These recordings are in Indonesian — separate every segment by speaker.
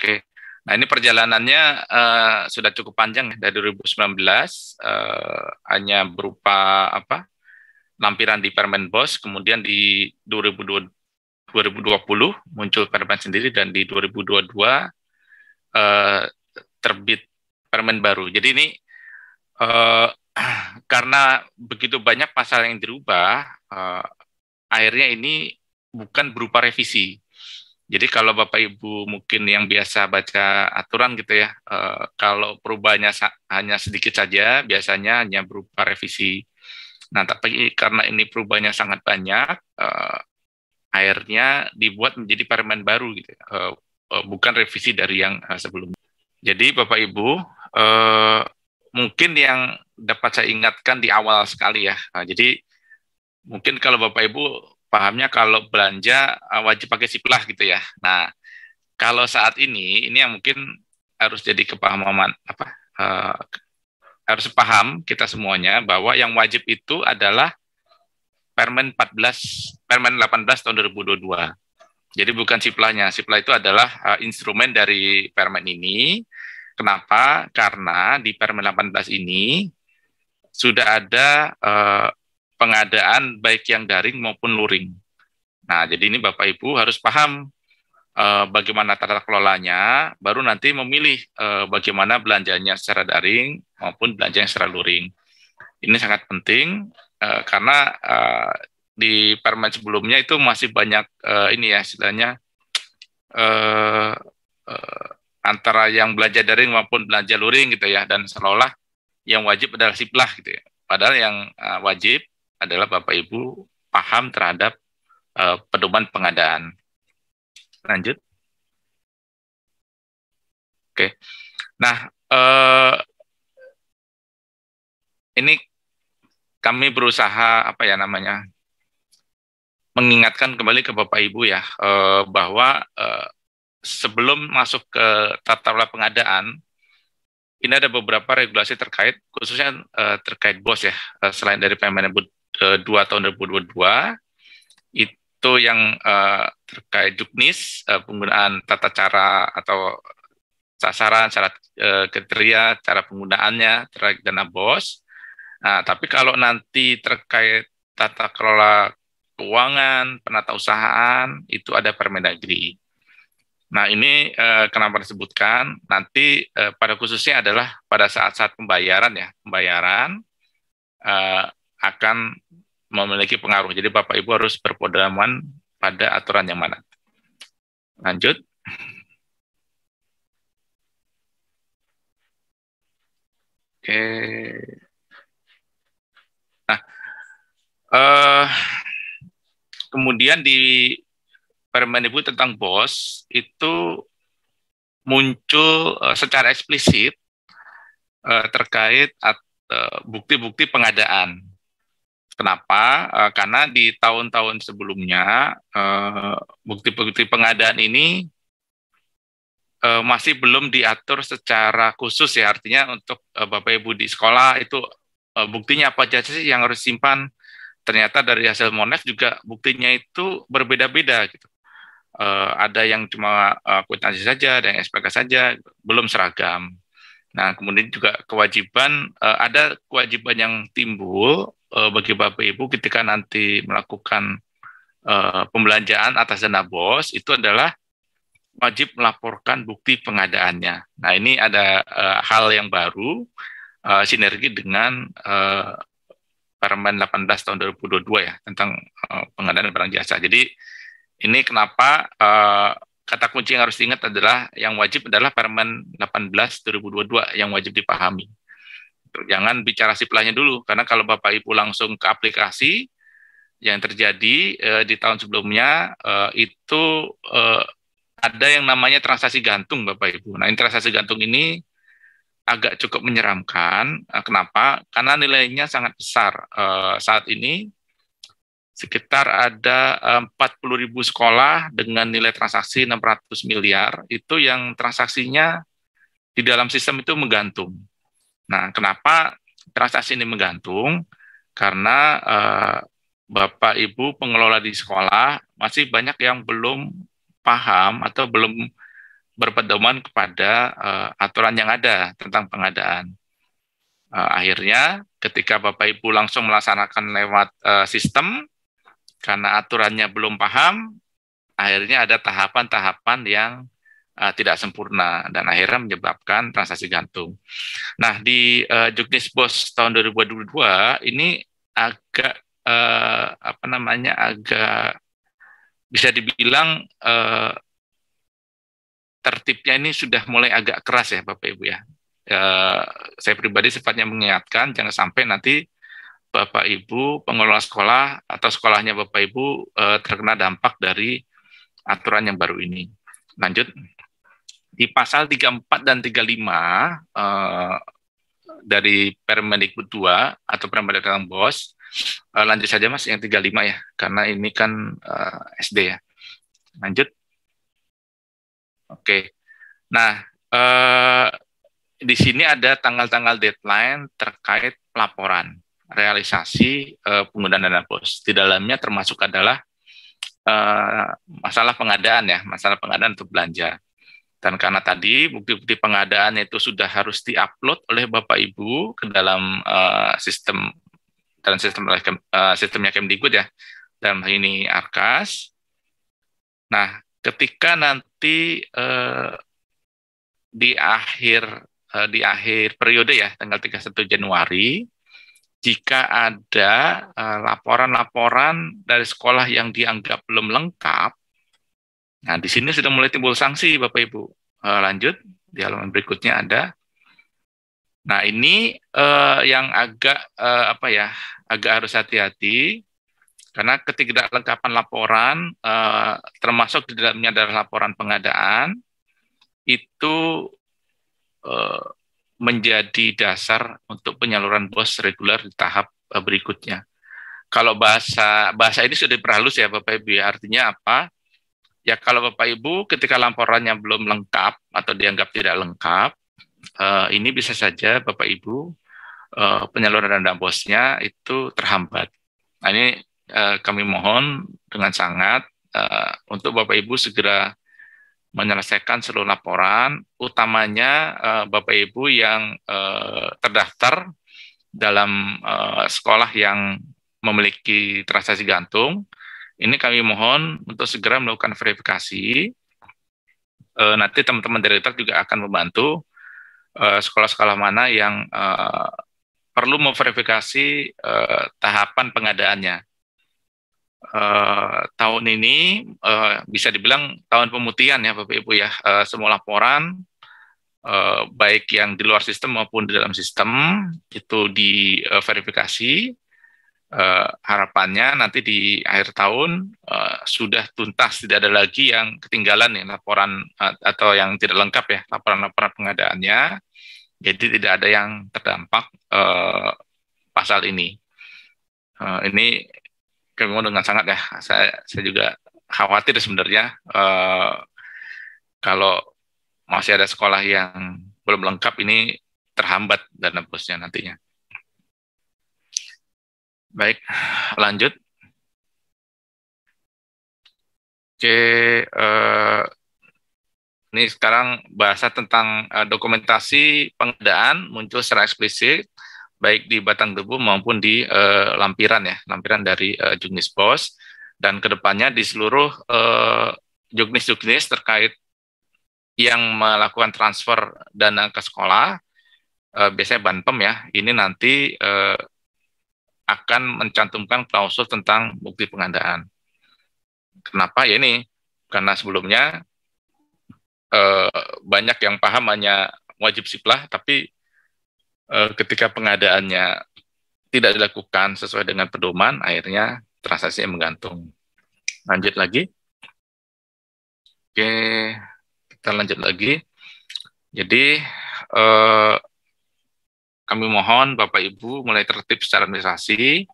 Speaker 1: Oke. Nah, ini perjalanannya uh, sudah cukup panjang ya, dari 2019 uh, eh, hanya berupa apa? lampiran di Permen Bos, kemudian di 2020 muncul Permen sendiri dan di 2022 uh, eh, terbit Permen baru. Jadi ini uh, karena begitu banyak pasal yang dirubah, uh, akhirnya ini bukan berupa revisi jadi kalau Bapak Ibu mungkin yang biasa baca aturan gitu ya, eh, kalau perubahannya hanya sedikit saja, biasanya hanya berupa revisi. Nah, tapi karena ini perubahannya sangat banyak, eh, akhirnya dibuat menjadi permen baru gitu, ya. Eh, bukan revisi dari yang sebelumnya. Jadi Bapak Ibu, mungkin yang dapat saya ingatkan di awal sekali ya. Nah, jadi mungkin kalau Bapak Ibu pahamnya kalau belanja eh, wajib pakai siplah gitu ya. Nah, kalau saat ini ini yang mungkin harus jadi kepahaman apa uh, harus paham kita semuanya bahwa yang wajib itu adalah Permen 14 Permen 18 tahun 2022. Jadi bukan siplahnya. Siplah itu adalah uh, instrumen dari permen ini. Kenapa? Karena di Permen 18 ini sudah ada uh, pengadaan baik yang daring maupun luring. Nah, jadi ini Bapak Ibu harus paham e, bagaimana tata kelolanya, baru nanti memilih e, bagaimana belanjanya secara daring maupun belanjanya secara luring. Ini sangat penting e, karena e, di permen sebelumnya itu masih banyak e, ini ya istilahnya e, e, antara yang belanja daring maupun belanja luring gitu ya dan seolah yang wajib adalah siplah gitu ya. Padahal yang wajib adalah Bapak Ibu paham terhadap uh, pedoman pengadaan. Lanjut. Oke. Nah, uh, ini kami berusaha apa ya namanya? mengingatkan kembali ke Bapak Ibu ya uh, bahwa uh, sebelum masuk ke tata kelola pengadaan ini ada beberapa regulasi terkait khususnya uh, terkait BOS ya uh, selain dari Permendikbud 2 eh, tahun 2022 itu yang uh, terkait juknis uh, penggunaan tata cara atau sasaran, cara uh, kriteria, cara penggunaannya terkait dana bos. Nah, tapi kalau nanti terkait tata kelola keuangan, penata usahaan itu ada Permendagri. Nah, ini eh, kenapa disebutkan nanti eh, pada khususnya adalah pada saat-saat pembayaran ya, pembayaran eh, akan memiliki pengaruh. Jadi Bapak Ibu harus berpedoman pada aturan yang mana. Lanjut. Oke. Nah, uh, kemudian di Permendikbud tentang BOS itu muncul uh, secara eksplisit uh, terkait bukti-bukti pengadaan Kenapa? Uh, karena di tahun-tahun sebelumnya eh, bukti-bukti uh, pengadaan ini uh, masih belum diatur secara khusus ya artinya untuk uh, Bapak Ibu di sekolah itu uh, buktinya apa saja sih yang harus simpan. Ternyata dari hasil Monef juga buktinya itu berbeda-beda gitu. Uh, ada yang cuma uh, kwitansi saja, ada yang SPK saja, belum seragam. Nah, kemudian juga kewajiban uh, ada kewajiban yang timbul uh, bagi Bapak Ibu ketika nanti melakukan uh, pembelanjaan atas dana BOS itu adalah wajib melaporkan bukti pengadaannya. Nah, ini ada uh, hal yang baru uh, sinergi dengan uh, Permen 18 tahun 2022 ya tentang uh, pengadaan barang jasa. Jadi ini kenapa uh, kata kunci yang harus diingat adalah yang wajib adalah Permen 18 2022 yang wajib dipahami jangan bicara siplahnya dulu karena kalau Bapak Ibu langsung ke aplikasi yang terjadi eh, di tahun sebelumnya eh, itu eh, ada yang namanya transaksi gantung Bapak Ibu. Nah, transaksi gantung ini agak cukup menyeramkan. Eh, kenapa? Karena nilainya sangat besar eh, saat ini sekitar ada 40 eh, ribu sekolah dengan nilai transaksi 600 miliar itu yang transaksinya di dalam sistem itu menggantung Nah, kenapa transaksi ini menggantung? Karena eh, Bapak Ibu pengelola di sekolah masih banyak yang belum paham atau belum berpedoman kepada uh, aturan yang ada tentang pengadaan. Uh, akhirnya ketika Bapak Ibu langsung melaksanakan lewat uh, sistem karena aturannya belum paham, akhirnya ada tahapan-tahapan yang uh, tidak sempurna dan akhirnya menyebabkan transaksi gantung. Nah, di uh, eh, Juknis Bos tahun 2022 ini agak uh, apa namanya agak bisa dibilang uh, tertibnya ini sudah mulai agak keras ya Bapak Ibu ya. Uh, saya pribadi sifatnya mengingatkan jangan sampai nanti Bapak Ibu pengelola sekolah atau sekolahnya Bapak Ibu uh, terkena dampak dari aturan yang baru ini. Lanjut di pasal 34 dan 35 uh, eh, dari Permendikbud 2 atau Permendikbud BOS uh, lanjut saja Mas yang 35 ya karena ini kan uh, eh, SD ya. Lanjut. Oke. Okay. Nah, uh, di sini ada tanggal-tanggal deadline terkait pelaporan realisasi uh, penggunaan dana BOS. Di dalamnya termasuk adalah uh, masalah pengadaan ya, masalah pengadaan untuk belanja. Dan karena tadi bukti-bukti pengadaan itu sudah harus diupload oleh Bapak Ibu ke dalam uh, sistem dan sistem uh, eh, sistemnya Kemdikbud ya dan ini Arkas. Nah, ketika nanti uh, di akhir uh, di akhir periode ya tanggal 31 Januari jika ada laporan-laporan uh, laporan -laporan dari sekolah yang dianggap belum lengkap Nah, di sini sudah mulai timbul sanksi, Bapak Ibu. E, lanjut di halaman berikutnya ada. Nah, ini e, yang agak e, apa ya? Agak harus hati-hati karena ketidaklengkapan laporan e, termasuk di dalamnya adalah laporan pengadaan itu e, menjadi dasar untuk penyaluran BOS reguler di tahap berikutnya. Kalau bahasa bahasa ini sudah diperhalus ya Bapak Ibu, ya. artinya apa? Ya kalau Bapak Ibu ketika laporannya belum lengkap atau dianggap tidak lengkap, eh, ini bisa saja Bapak Ibu eh, penyaluran dana bosnya itu terhambat. Nah, ini eh, kami mohon dengan sangat eh, untuk Bapak Ibu segera menyelesaikan seluruh laporan, utamanya eh, Bapak Ibu yang eh, terdaftar dalam eh, sekolah yang memiliki transaksi gantung ini kami mohon untuk segera melakukan verifikasi. E, nanti teman-teman dari direktur juga akan membantu eh, sekolah-sekolah mana yang e, perlu memverifikasi e, tahapan pengadaannya. Uh, tahun ini uh, bisa dibilang tahun pemutihan ya Bapak Ibu ya uh, semua laporan uh, baik yang di luar sistem maupun di dalam sistem itu diverifikasi uh, Eh, harapannya nanti di akhir tahun uh, sudah tuntas, tidak ada lagi yang ketinggalan nih ya laporan uh, atau yang tidak lengkap ya laporan-laporan pengadaannya. Jadi tidak ada yang terdampak uh, pasal ini. Uh, ini kami mau dengan sangat ya. Saya saya juga khawatir sebenarnya uh, kalau masih ada sekolah yang belum lengkap ini terhambat dan bosnya nantinya. Baik, lanjut. Oke, eh, ini sekarang bahasa tentang eh, dokumentasi pengadaan muncul secara eksplisit baik di batang debu maupun di eh, lampiran ya, lampiran dari eh, juknis bos dan kedepannya di seluruh eh, juknis-juknis terkait yang melakukan transfer dana ke sekolah eh, biasanya banpem ya, ini nanti eh, akan mencantumkan klausul tentang bukti pengadaan. Kenapa? Ya ini karena sebelumnya eh, banyak yang paham hanya wajib siplah, tapi eh, ketika pengadaannya tidak dilakukan sesuai dengan pedoman, akhirnya transaksi menggantung. Lanjut lagi. Oke, kita lanjut lagi. Jadi eh, kami mohon Bapak Ibu mulai tertib secara administrasi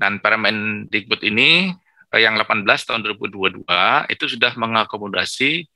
Speaker 1: dan Permendikbud ini eh, yang 18 tahun 2022 itu sudah mengakomodasi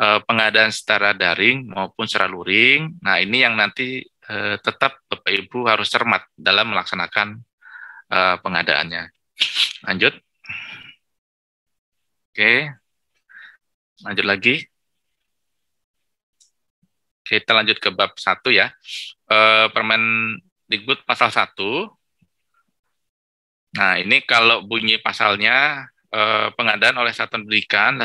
Speaker 1: uh, pengadaan secara daring maupun secara luring. Nah, ini yang nanti uh, tetap Bapak Ibu harus cermat dalam melaksanakan uh, pengadaannya. Lanjut. Oke. Lanjut lagi kita lanjut ke bab satu ya. E, Permen Digbud pasal 1. Nah, ini kalau bunyi pasalnya e, pengadaan oleh satuan pendidikan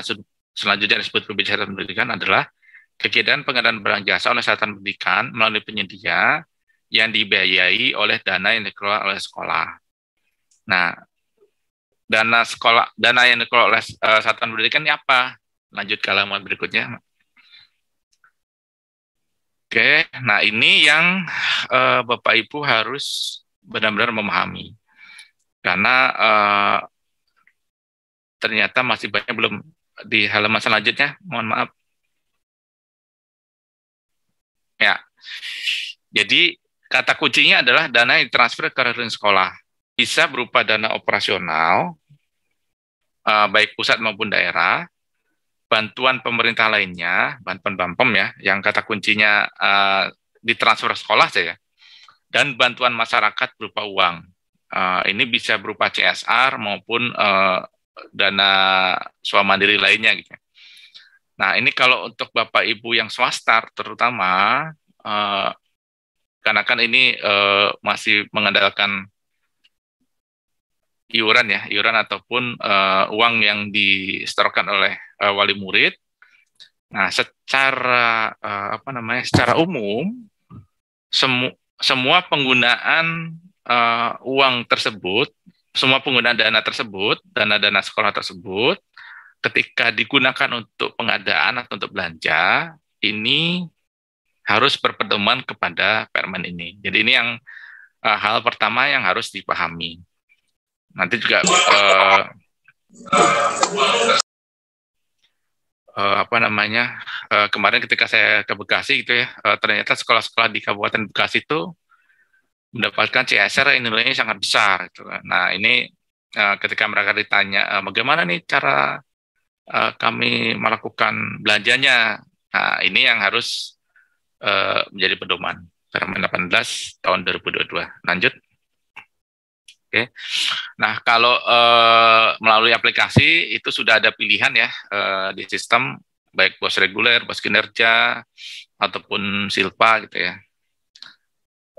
Speaker 1: selanjutnya disebut pembicaraan pendidikan adalah kegiatan pengadaan barang jasa oleh satuan pendidikan melalui penyedia yang dibiayai oleh dana yang dikelola oleh sekolah. Nah, dana sekolah dana yang dikelola oleh eh, satuan pendidikan ini apa? Lanjut ke halaman berikutnya. Oke, nah ini yang uh, Bapak Ibu harus benar-benar memahami karena uh, ternyata masih banyak belum di halaman selanjutnya. Mohon maaf. Ya, jadi kata kuncinya adalah dana yang ditransfer ke rekening sekolah bisa berupa dana operasional uh, baik pusat maupun daerah bantuan pemerintah lainnya, bantuan BAMPEM ya, yang kata kuncinya uh, eh, ditransfer sekolah saja, ya, dan bantuan masyarakat berupa uang. Uh, ini bisa berupa CSR maupun uh, dana swa mandiri lainnya. Gitu. Nah ini kalau untuk bapak ibu yang swasta terutama, uh, karena kan ini uh, masih mengandalkan iuran ya, iuran ataupun uh, uang yang disetorkan oleh uh, wali murid. Nah, secara uh, apa namanya? Secara umum semu semua penggunaan uh, uang tersebut, semua penggunaan dana tersebut, dana-dana sekolah tersebut ketika digunakan untuk pengadaan atau untuk belanja, ini harus berpedoman kepada permen ini. Jadi ini yang uh, hal pertama yang harus dipahami. Nanti juga uh, uh, apa namanya uh, kemarin ketika saya ke Bekasi gitu ya, uh, ternyata sekolah-sekolah di Kabupaten Bekasi itu mendapatkan CSR yang nilainya sangat besar. Gitu. Kan. Nah ini uh, ketika mereka ditanya uh, bagaimana nih cara uh, kami melakukan belanjanya, nah ini yang harus uh, menjadi pedoman. Permen 18 tahun 2022. Lanjut. Oke. Nah, kalau uh, melalui aplikasi itu sudah ada pilihan ya uh, di sistem baik bos reguler, bos kinerja ataupun silpa gitu ya.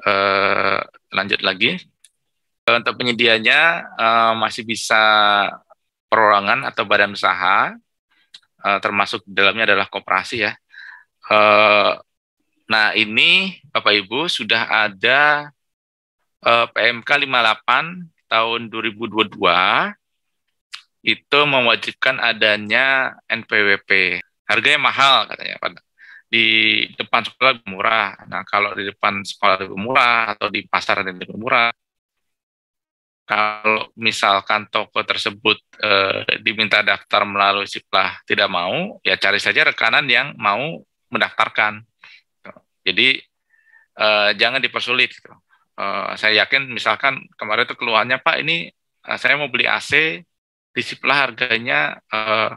Speaker 1: Uh, lanjut lagi. Untuk penyedianya uh, masih bisa perorangan atau badan usaha uh, termasuk dalamnya adalah koperasi ya. Uh, nah, ini Bapak Ibu sudah ada eh, PMK 58 tahun 2022 itu mewajibkan adanya NPWP. Harganya mahal katanya pada di depan sekolah lebih murah. Nah, kalau di depan sekolah lebih murah atau di pasar lebih murah, kalau misalkan toko tersebut e, diminta daftar melalui siplah tidak mau, ya cari saja rekanan yang mau mendaftarkan. Jadi e, jangan dipersulit. Gitu. Eh, saya yakin misalkan kemarin itu keluarnya Pak ini uh, saya mau beli AC disiplah harganya uh,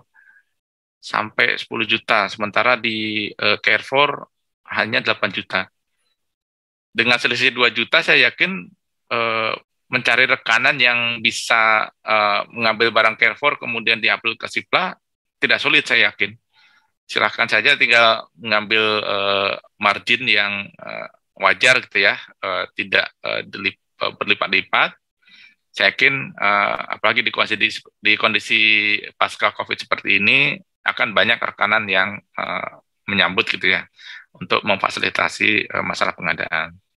Speaker 1: sampai 10 juta sementara di uh, Carrefour hanya 8 juta. Dengan selisih 2 juta saya yakin uh, mencari rekanan yang bisa uh, mengambil barang Carrefour kemudian diambil ke Sipla tidak sulit saya yakin. Silahkan saja tinggal mengambil uh, margin yang uh, wajar gitu ya, uh, tidak uh, berlipat-lipat. Saya yakin uh, apalagi di kondisi di kondisi pasca Covid seperti ini akan banyak rekanan yang uh, menyambut gitu ya untuk memfasilitasi uh, masalah pengadaan.